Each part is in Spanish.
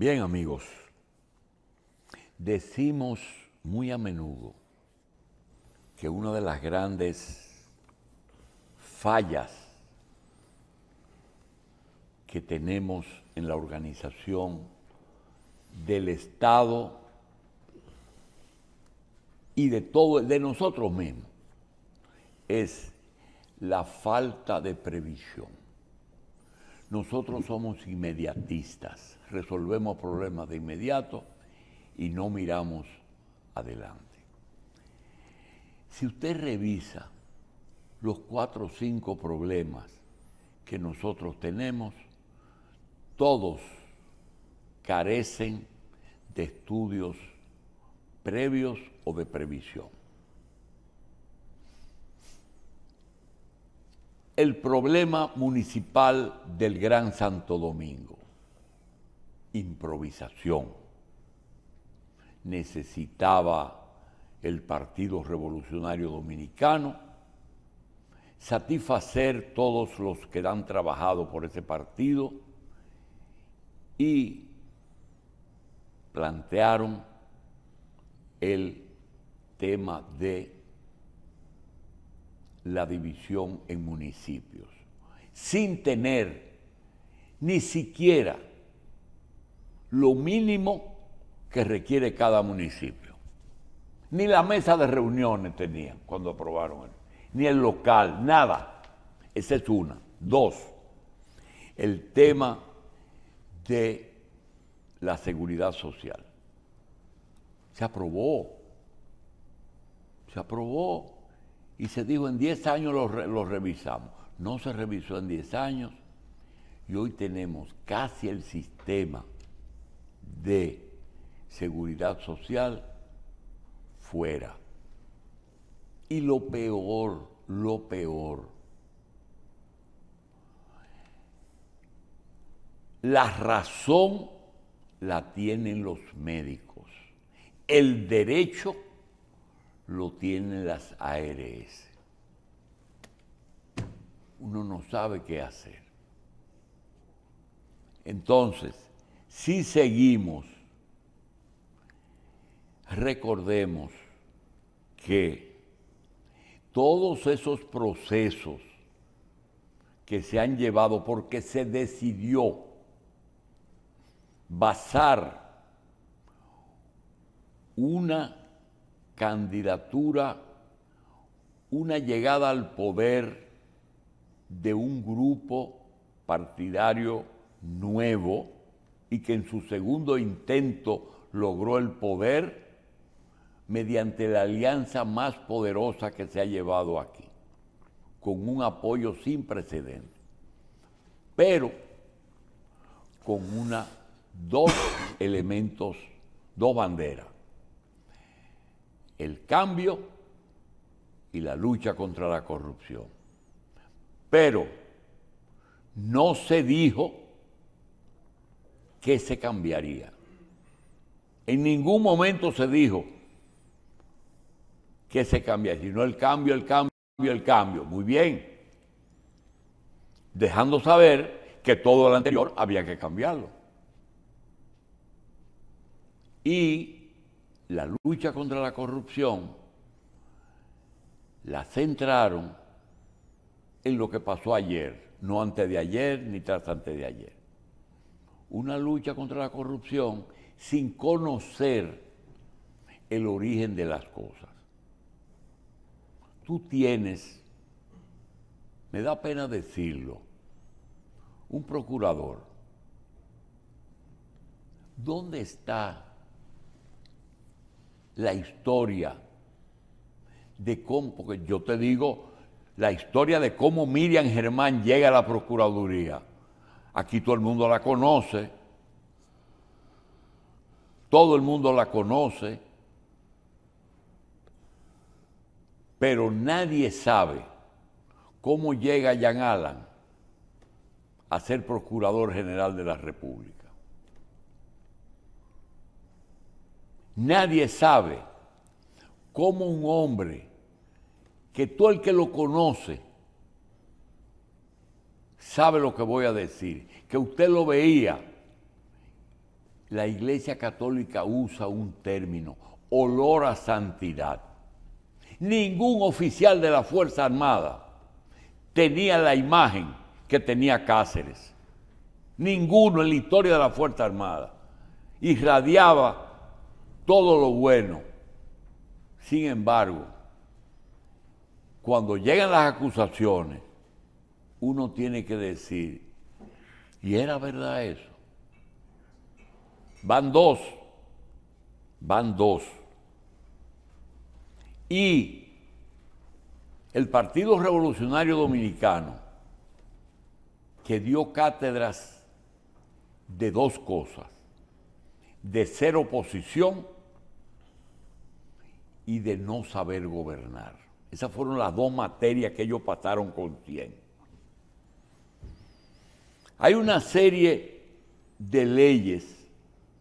Bien amigos, decimos muy a menudo que una de las grandes fallas que tenemos en la organización del Estado y de todo de nosotros mismos es la falta de previsión. Nosotros somos inmediatistas, resolvemos problemas de inmediato y no miramos adelante. Si usted revisa los cuatro o cinco problemas que nosotros tenemos, todos carecen de estudios previos o de previsión. el problema municipal del Gran Santo Domingo. Improvisación. Necesitaba el Partido Revolucionario Dominicano satisfacer todos los que han trabajado por ese partido y plantearon el tema de la división en municipios, sin tener ni siquiera lo mínimo que requiere cada municipio. Ni la mesa de reuniones tenían cuando aprobaron, ni el local, nada. Esa es una. Dos, el tema de la seguridad social. Se aprobó, se aprobó y se dijo en 10 años lo, revisamos. No se revisó en 10 años y hoy tenemos casi el sistema de seguridad social fuera. Y lo peor, lo peor, la razón la tienen los médicos, el derecho lo tienen las ARS. Uno no sabe qué hacer. Entonces, si seguimos, recordemos que todos esos procesos que se han llevado porque se decidió basar una candidatura, una llegada al poder de un grupo partidario nuevo y que en su segundo intento logró el poder mediante la alianza más poderosa que se ha llevado aquí, con un apoyo sin precedentes, pero con una, dos elementos, dos banderas el cambio y la lucha contra la corrupción. Pero no se dijo que se cambiaría. En ningún momento se dijo que se cambiaría, sino el cambio, el cambio, el cambio. Muy bien. Dejando saber que todo lo anterior había que cambiarlo. Y la lucha contra la corrupción la centraron en lo que pasó ayer, no antes de ayer ni tras antes de ayer. Una lucha contra la corrupción sin conocer el origen de las cosas. Tú tienes, me da pena decirlo, un procurador. ¿Dónde está la historia de cómo, porque yo te digo la historia de cómo Miriam Germán llega a la Procuraduría. Aquí todo el mundo la conoce, todo el mundo la conoce, pero nadie sabe cómo llega Jan Alan a ser Procurador General de la República. Nadie sabe cómo un hombre, que tú el que lo conoce, sabe lo que voy a decir, que usted lo veía. La Iglesia Católica usa un término, olor a santidad. Ningún oficial de la Fuerza Armada tenía la imagen que tenía Cáceres. Ninguno en la historia de la Fuerza Armada irradiaba todo lo bueno. Sin embargo, cuando llegan las acusaciones, uno tiene que decir, ¿y era verdad eso? Van dos, van dos. Y el Partido Revolucionario Dominicano, que dio cátedras de dos cosas, de ser oposición y de no saber gobernar. Esas fueron las dos materias que ellos pasaron con tiempo. Hay una serie de leyes,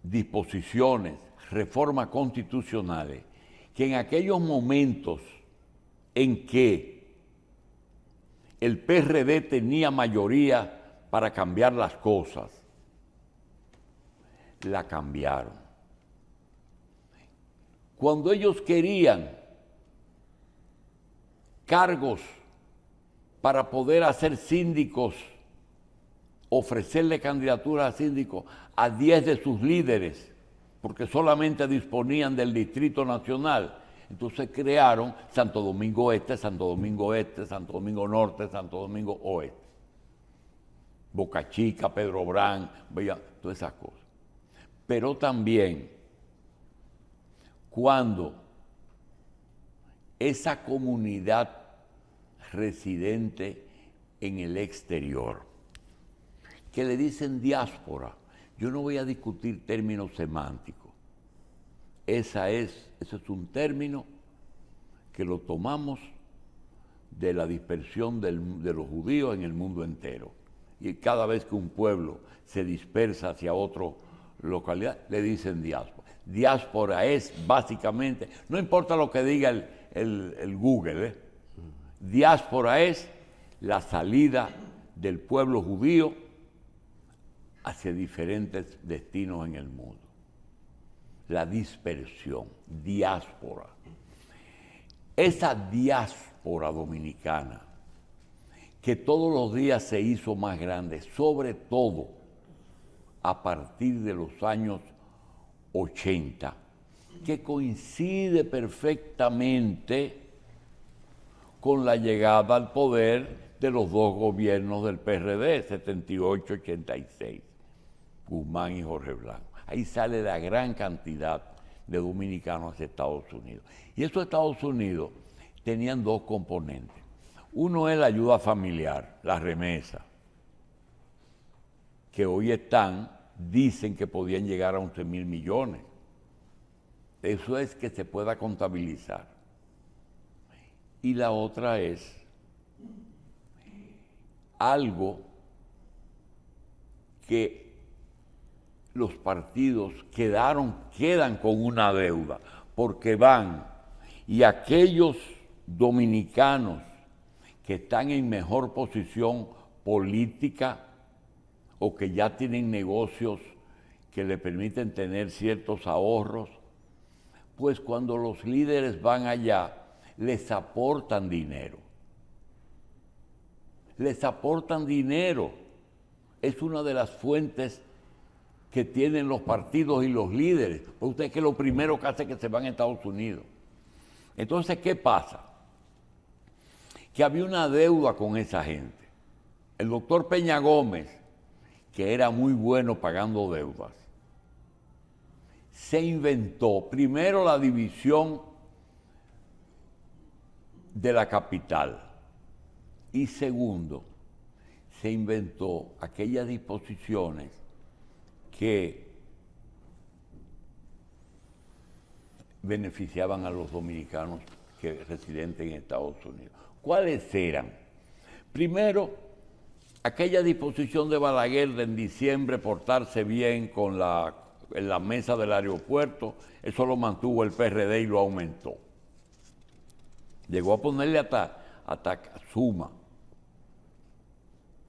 disposiciones, reformas constitucionales que en aquellos momentos en que el PRD tenía mayoría para cambiar las cosas, la cambiaron cuando ellos querían cargos para poder hacer síndicos, ofrecerle candidatura a síndicos a 10 de sus líderes, porque solamente disponían del Distrito Nacional. Entonces crearon Santo Domingo Este, Santo Domingo Este, Santo Domingo Norte, Santo Domingo Oeste. Boca Chica, Pedro Brán, todas esas cosas. Pero también cuando esa comunidad residente en el exterior, que le dicen diáspora, yo no voy a discutir términos semánticos. Esa es, ese es un término que lo tomamos de la dispersión de los judíos en el mundo entero. Y cada vez que un pueblo se dispersa hacia otro localidad, le dicen diáspora. Diáspora es básicamente, no importa lo que diga el, Google, ¿eh? diáspora es la salida del pueblo judío hacia diferentes destinos en el mundo. La dispersión, diáspora. Esa diáspora dominicana que todos los días se hizo más grande, sobre todo a partir de los años 80, que coincide perfectamente con la llegada al poder de los dos gobiernos del PRD, 78-86, Guzmán y Jorge Blanco. Ahí sale la gran cantidad de dominicanos hacia Estados Unidos. Y esos Estados Unidos tenían dos componentes. Uno es la ayuda familiar, la remesa, que hoy están dicen que podían llegar a 11 mil millones. Eso es que se pueda contabilizar. Y la otra es algo que los partidos quedaron, quedan con una deuda, porque van y aquellos dominicanos que están en mejor posición política, o que ya tienen negocios que le permiten tener ciertos ahorros, pues cuando los líderes van allá, les aportan dinero. Les aportan dinero. Es una de las fuentes que tienen los partidos y los líderes. ¿Ustedes usted que lo primero que hace es que se van a Estados Unidos. Entonces, ¿qué pasa? Que había una deuda con esa gente. El doctor Peña Gómez, que era muy bueno pagando deudas, se inventó primero la división de la capital y segundo, se inventó aquellas disposiciones que beneficiaban a los dominicanos que residentes en Estados Unidos. ¿Cuáles eran? Primero, aquella disposición de Balaguer de en diciembre portarse bien con la, en la mesa del aeropuerto, eso lo mantuvo el PRD y lo aumentó. Llegó a ponerle hasta, a suma.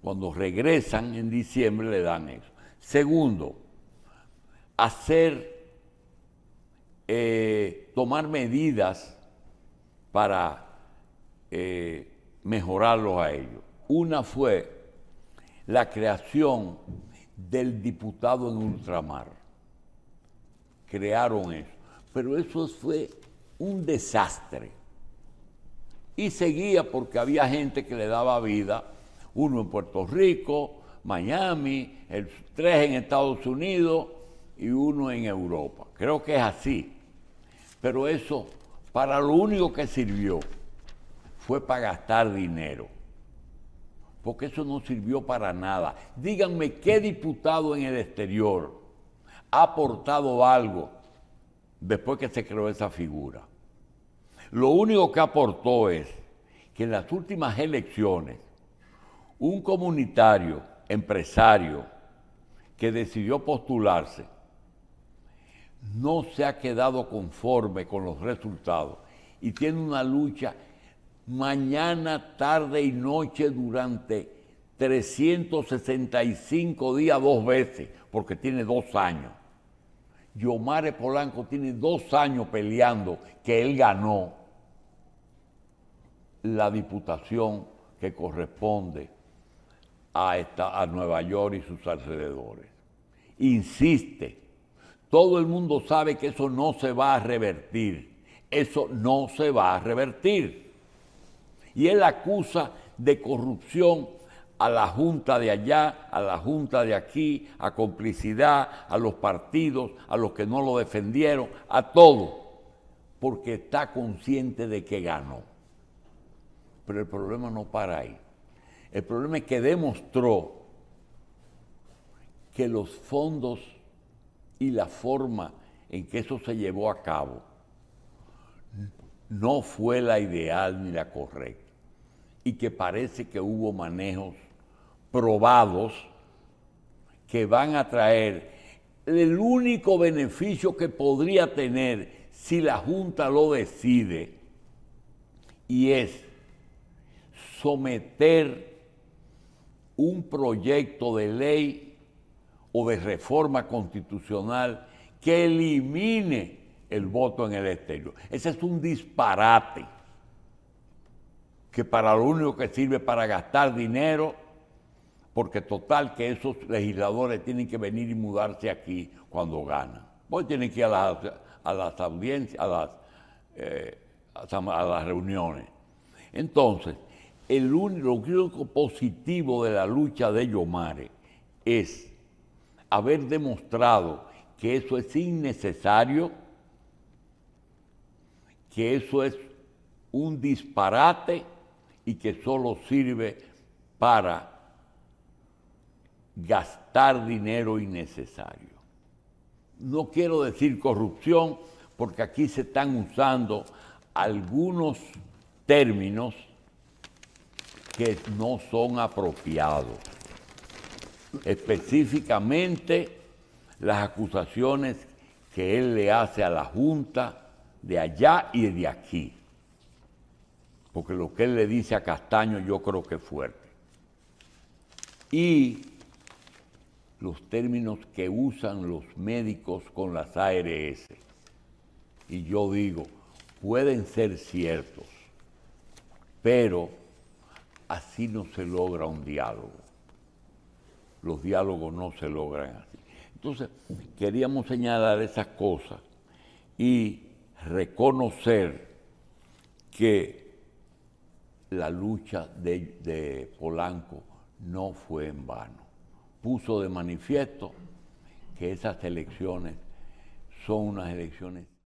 Cuando regresan en diciembre le dan eso. Segundo, hacer, eh, tomar medidas para eh, mejorarlos a ellos. Una fue la creación del diputado en ultramar. Crearon eso. Pero eso fue un desastre. Y seguía porque había gente que le daba vida, uno en Puerto Rico, Miami, tres en Estados Unidos y uno en Europa. Creo que es así. Pero eso para lo único que sirvió fue para gastar dinero porque eso no sirvió para nada. Díganme qué diputado en el exterior ha aportado algo después que se creó esa figura. Lo único que aportó es que en las últimas elecciones un comunitario, empresario, que decidió postularse, no se ha quedado conforme con los resultados y tiene una lucha mañana, tarde y noche durante 365 días dos veces, porque tiene dos años. Yomare Polanco tiene dos años peleando que él ganó la diputación que corresponde a, esta, a Nueva York y sus alrededores. Insiste, todo el mundo sabe que eso no se va a revertir, eso no se va a revertir y él acusa de corrupción a la junta de allá, a la junta de aquí, a complicidad, a los partidos, a los que no lo defendieron, a todo, porque está consciente de que ganó. Pero el problema no para ahí. El problema es que demostró que los fondos y la forma en que eso se llevó a cabo no fue la ideal ni la correcta y que parece que hubo manejos probados que van a traer el único beneficio que podría tener si la Junta lo decide, y es someter un proyecto de ley o de reforma constitucional que elimine el voto en el exterior. Ese es un disparate que para lo único que sirve para gastar dinero, porque total que esos legisladores tienen que venir y mudarse aquí cuando ganan. Pues tienen que ir a las, audiencias, a las, eh, a las reuniones. Entonces, el único positivo de la lucha de Yomare es haber demostrado que eso es innecesario, que eso es un disparate y que solo sirve para gastar dinero innecesario. No quiero decir corrupción porque aquí se están usando algunos términos que no son apropiados. Específicamente las acusaciones que él le hace a la Junta de allá y de aquí porque lo que él le dice a Castaño yo creo que es fuerte. Y los términos que usan los médicos con las ARS. Y yo digo, pueden ser ciertos, pero así no se logra un diálogo. Los diálogos no se logran así. Entonces, queríamos señalar esas cosas y reconocer que la lucha de, Polanco no fue en vano. Puso de manifiesto que esas elecciones son unas elecciones